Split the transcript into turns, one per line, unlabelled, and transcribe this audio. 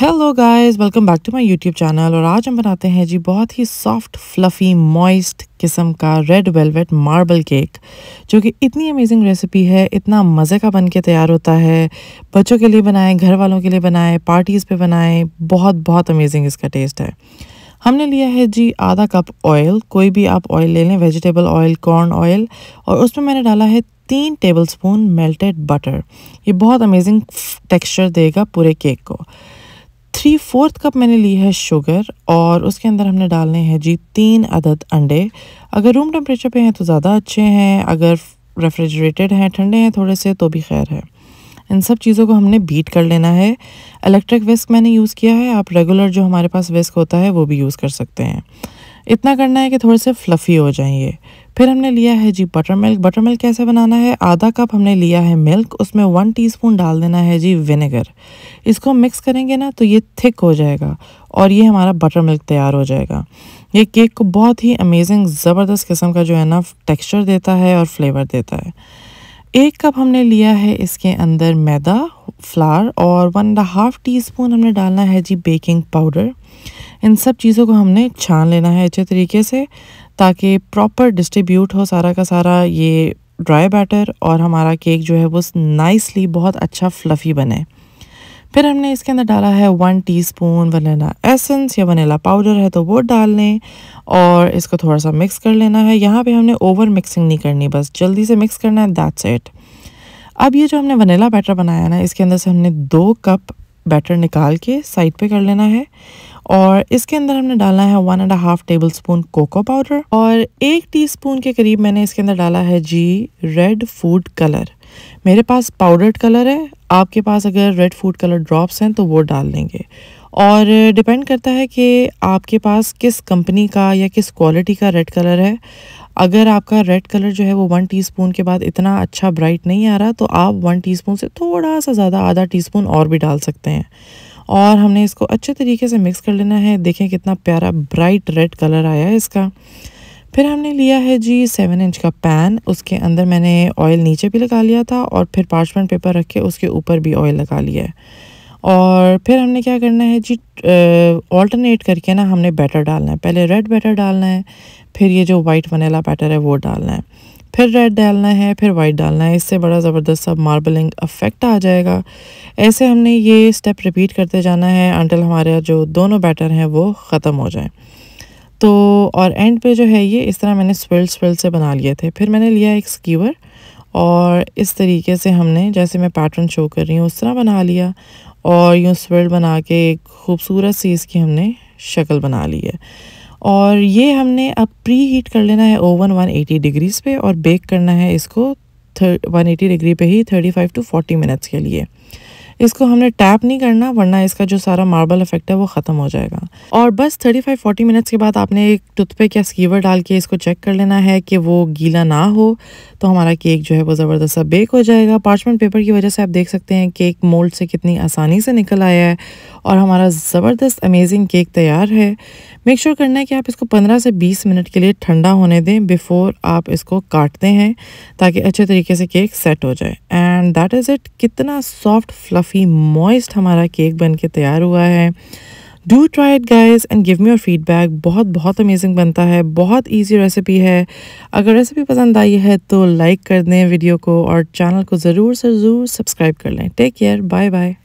hello guys welcome back to my YouTube channel और आज हम बनाते हैं जी बहुत ही सॉफ्ट फ्लफ़ी मॉइस्ट किस्म का रेड वेलवेट मार्बल केक जो कि इतनी अमेजिंग रेसिपी है इतना मज़े का बन के तैयार होता है बच्चों के लिए बनाएं घर वालों के लिए बनाएं पार्टीज़ पे बनाएं बहुत बहुत अमेजिंग इसका टेस्ट है हमने लिया है जी आधा कप ऑयल कोई भी आप ऑयल ले लें वेजिटेबल ऑयल कॉर्न ऑयल और उसमें मैंने डाला है तीन टेबल मेल्टेड बटर ये बहुत अमेजिंग टेक्स्चर देगा पूरे केक को थ्री फोर्थ कप मैंने ली है शुगर और उसके अंदर हमने डालने हैं जी तीन अदद अंडे अगर रूम टेम्परेचर पे हैं तो ज़्यादा अच्छे हैं अगर रेफ्रिजरेटेड हैं ठंडे हैं थोड़े से तो भी खैर है इन सब चीज़ों को हमने बीट कर लेना है इलेक्ट्रिक विस्क मैंने यूज़ किया है आप रेगुलर जो हमारे पास विस्क होता है वो भी यूज़ कर सकते हैं इतना करना है कि थोड़े से फ्लफ़ी हो जाएँ फिर हमने लिया है जी बटर मिल्क बटर मिल्क कैसे बनाना है आधा कप हमने लिया है मिल्क उसमें वन टीस्पून डाल देना है जी विनेगर इसको मिक्स करेंगे ना तो ये थिक हो जाएगा और ये हमारा बटर मिल्क तैयार हो जाएगा ये केक को बहुत ही अमेजिंग ज़बरदस्त किस्म का जो है ना टेक्स्चर देता है और फ्लेवर देता है एक कप हमने लिया है इसके अंदर मैदा फ्लार और one and half teaspoon हमने डालना है जी बेकिंग पाउडर इन सब चीज़ों को हमने छान लेना है अच्छे तरीके से ताकि प्रॉपर डिस्ट्रीब्यूट हो सारा का सारा ये ड्राई बैटर और हमारा केक जो है वो नाइसली बहुत अच्छा फ्लफ़ी बने फिर हमने इसके अंदर डाला है वन टीस्पून वनीला एसेंस या वनीला पाउडर है तो वो डाल लें और इसको थोड़ा सा मिक्स कर लेना है यहाँ पे हमने ओवर मिक्सिंग नहीं करनी बस जल्दी से मिक्स करना है दैट्स इट अब ये जो हमने वनीला बैटर बनाया ना इसके अंदर से हमने दो कप बैटर निकाल के साइड पे कर लेना है और इसके अंदर हमने डाला है one and half tablespoon cocoa powder और एक टीस्पून के करीब मैंने इसके अंदर डाला है जी रेड फूड कलर मेरे पास पाउडर्ड कलर है आपके पास अगर रेड फूड कलर ड्रॉप्स हैं तो वो डाल लेंगे और डिपेंड करता है कि आपके पास किस कंपनी का या किस क्वालिटी का रेड कलर है अगर आपका रेड कलर जो है वो वन टीस्पून के बाद इतना अच्छा ब्राइट नहीं आ रहा तो आप वन टीस्पून से थोड़ा सा ज़्यादा आधा टीस्पून और भी डाल सकते हैं और हमने इसको अच्छे तरीके से मिक्स कर लेना है देखें कितना प्यारा ब्राइट रेड कलर आया है इसका फिर हमने लिया है जी सेवन इंच का पैन उसके अंदर मैंने ऑयल नीचे भी लगा लिया था और फिर पार्चमेंट पेपर रख के उसके ऊपर भी ऑयल लगा लिया है और फिर हमने क्या करना है जी ऑल्टरनेट करके ना हमने बैटर डालना है पहले रेड बैटर डालना है फिर ये जो वाइट वनीला बैटर है वो डालना है फिर रेड डालना है फिर वाइट डालना है इससे बड़ा ज़बरदस्त सा मार्बलिंग अफेक्ट आ जाएगा ऐसे हमने ये स्टेप रिपीट करते जाना है अंटिल हमारे जो दोनों बैटर हैं वो ख़त्म हो जाए तो और एंड पे जो है ये इस तरह मैंने स्विल स्वेल से बना लिए थे फिर मैंने लिया एक स्कीवर और इस तरीके से हमने जैसे मैं पैटर्न शो कर रही हूँ उस तरह बना लिया और यूँ स्वर्ल बना के एक खूबसूरत सी इसकी हमने शक्ल बना ली है और ये हमने अब प्री हीट कर लेना है ओवन 180 डिग्रीज़ पे और बेक करना है इसको वन एटी डिग्री पे ही 35 टू 40 मिनट्स के लिए इसको हमने टैप नहीं करना वरना इसका जो सारा मार्बल इफेक्ट है वो ख़त्म हो जाएगा और बस 35-40 मिनट्स के बाद आपने एक टूथपिक या स्कीवर डाल के इसको चेक कर लेना है कि वो गीला ना हो तो हमारा केक जो है वो ज़बरदस्त सा बेक हो जाएगा पार्चमेंट पेपर की वजह से आप देख सकते हैं केक मोल्ड से कितनी आसानी से निकल आया है और हमारा ज़बरदस्त अमेजिंग केक तैयार है मेक श्योर sure करना है कि आप इसको 15 से 20 मिनट के लिए ठंडा होने दें बिफ़ोर आप इसको काटते हैं ताकि अच्छे तरीके से केक सेट हो जाए एंड दैट इज़ इट कितना सॉफ्ट फ्लफ़ी मॉइस्ट हमारा केक बन के तैयार हुआ है do try it guys and give me your feedback बहुत बहुत अमेजिंग बनता है बहुत ईजी रेसिपी है अगर रेसिपी पसंद आई है तो लाइक कर दें वीडियो को और चैनल को ज़रूर से ज़रूर सब्सक्राइब कर लें टेक केयर बाय बाय